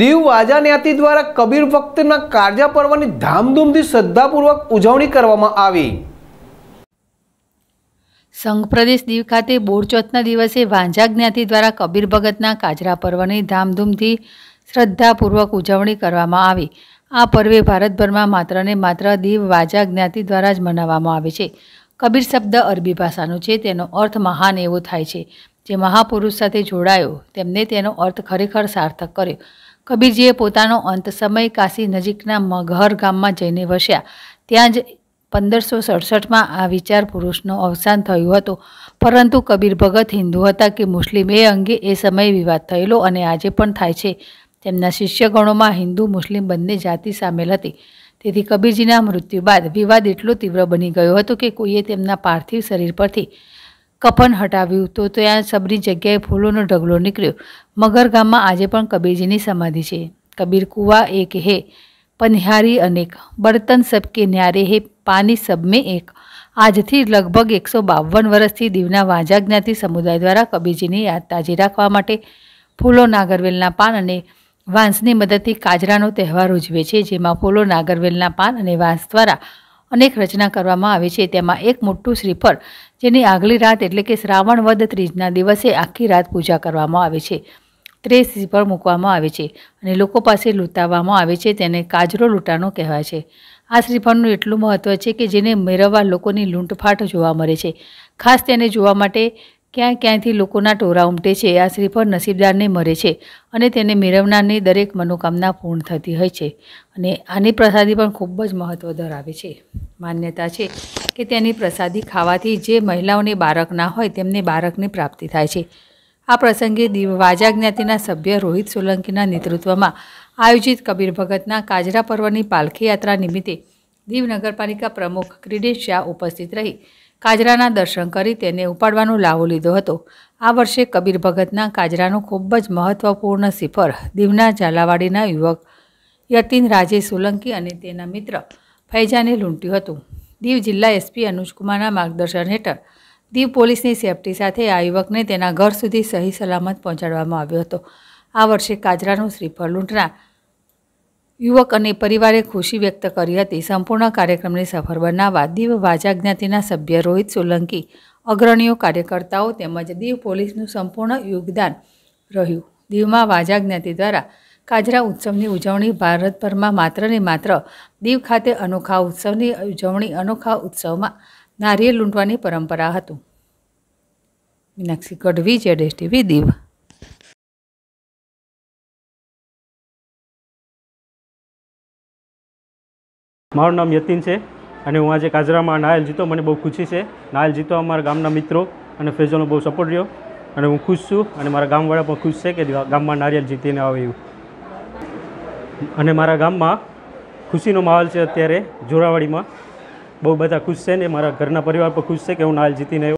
દીવ વાજા જ્ઞાતિ દ્વારા કબીર ભક્તના કારજા પર્વની ધામધૂમથી શ્રદ્ધાપૂર્વક ઉજવણી કરવામાં આવી સંઘ પ્રદેશ દીવ ખાતે બોરચોથના દિવસે વાંઝા જ્ઞાતિ દ્વારા કબીર ભગતના કાજરા પર્વની ધામધૂમથી શ્રદ્ધાપૂર્વક ઉજવણી કરવામાં આવી આ પર્વે ભારતભરમાં માત્ર ને માત્ર દીવ વાજા જ્ઞાતિ દ્વારા જ મનાવવામાં આવે છે કબીર શબ્દ અરબી ભાષાનો છે તેનો અર્થ મહાન એવો થાય છે જે મહાપુરુષ સાથે જોડાયો તેમને તેનો અર્થ ખરેખર સાર્થક કર્યો કબીરજીએ પોતાનો અંત સમય કાશી નજીકના મઘર ગામમાં જઈને વસ્યા ત્યાં જ પંદરસો સડસઠમાં આ વિચાર પુરુષનું અવસાન થયું હતું પરંતુ કબીર ભગત હિન્દુ હતા કે મુસ્લિમ એ અંગે એ સમયે વિવાદ થયેલો અને આજે પણ થાય છે તેમના શિષ્યગણોમાં હિન્દુ મુસ્લિમ બંને જાતિ સામેલ હતી તેથી કબીરજીના મૃત્યુ બાદ વિવાદ એટલો તીવ્ર બની ગયો હતો કે કોઈએ તેમના પાર્થિવ શરીર પરથી કફન હટાવ્યું તો ત્યાં સબની જગ્યાએ ફૂલોનો ઢગલો નીકળ્યો મગર ગામમાં આજે પણ કબીરજીની સમાધિ છે કબીર કુવા એક હે પનિહારી અનેક બર્તન સબકે ન્યારે હે પાની સબમે એક આજથી લગભગ એકસો બાવન વર્ષથી દીવના વાંઝા જ્ઞાતિ સમુદાય દ્વારા કબીરજીની યાદ તાજી રાખવા માટે ફૂલો નાગરવેલના પાન અને વાંસની મદદથી કાજરાનો તહેવાર ઉજવે છે જેમાં ફૂલો નાગરવેલના પાન અને વાંસ દ્વારા અનેક રચના કરવામાં આવે છે તેમાં એક મોટું શ્રીફળ જેની આગલી રાત એટલે કે શ્રાવણ વદ ત્રીજના દિવસે આખી રાત પૂજા કરવામાં આવે છે ત્રેસ શ્રીફળ મૂકવામાં આવે છે અને લોકો પાસે લૂંટાવવામાં આવે છે તેને કાજરો લૂંટાણો કહેવાય છે આ શ્રીફળનું એટલું મહત્ત્વ છે કે જેને મેળવવા લોકોની લૂંટફાટ જોવા મળે છે ખાસ તેને જોવા માટે ક્યાંય ક્યાંયથી લોકોના ટોરા ઉમટે છે આ શ્રીફળ નસીબદારને મરે છે અને તેને મેળવનારની દરેક મનોકામના પૂર્ણ થતી હોય છે અને આની પ્રસાદી પણ ખૂબ જ મહત્ત્વ ધરાવે છે માન્યતા છે કે તેની પ્રસાદી ખાવાથી જે મહિલાઓને બાળકના હોય તેમને બાળકની પ્રાપ્તિ થાય છે આ પ્રસંગે વાજા જ્ઞાતિના સભ્ય રોહિત સોલંકીના નેતૃત્વમાં આયોજિત કબીર ભગતના કાજરા પર્વની પાલખી યાત્રા નિમિત્તે દીવ નગરપાલિકા પ્રમુખ ક્રિડેશ શાહ ઉપસ્થિત રહી કાજરાના દર્શન કરી તેને ઉપાડવાનો લાવો લીધો હતો આ વર્ષે કબીર ભગતના કાજરાનું ખૂબ જ મહત્ત્વપૂર્ણ શિખર દીવના ઝાલાવાડીના યુવક યતિન રાજે સોલંકી અને તેના મિત્ર ફૈજાને લૂંટ્યું હતું દીવ જિલ્લા એસપી અનુજકુમારના માર્ગદર્શન હેઠળ દીવ પોલીસની સેફટી સાથે આ યુવકને તેના ઘર સુધી સહી સલામત પહોંચાડવામાં આવ્યો હતો આ વર્ષે કાજરાનું શ્રીફળ લૂંટનાર યુવક અને પરિવારે ખુશી વ્યક્ત કરી હતી સંપૂર્ણ કાર્યક્રમને સફળ બનાવવા દીવ વાજા જ્ઞાતિના સભ્ય રોહિત સોલંકી અગ્રણીઓ કાર્યકર્તાઓ તેમજ દીવ પોલીસનું સંપૂર્ણ યોગદાન રહ્યું દીવમાં વાજા જ્ઞાતિ દ્વારા કાજરા ઉત્સવની ઉજવણી ભારતભરમાં માત્ર ને માત્ર દીવ ખાતે અનોખા ઉત્સવની ઉજવણી અનોખા ઉત્સવમાં નારિયેલ લૂંટવાની પરંપરા હતું મીનાક્ષી ગઢવી જેડેશ ટીવી દીવ મારું નામ યતિન છે અને હું આજે કાજરામાં નાયલ જીતો મને બહુ ખુશી છે નાયલ જીતો અમારા ગામના મિત્રો અને ફેજોનો બહુ સપોર્ટ રહ્યો અને હું ખુશ છું અને મારા ગામવાળા પણ ખુશ છે કે ગામમાં નારિયેલ જીતીને આવ્યું અને મારા ગામમાં ખુશીનો માહોલ છે અત્યારે જોરાવાડીમાં બહુ બધા ખુશ છે ને મારા ઘરના પરિવાર પણ ખુશ છે કે હું નાયલ જીતીને આવ્યો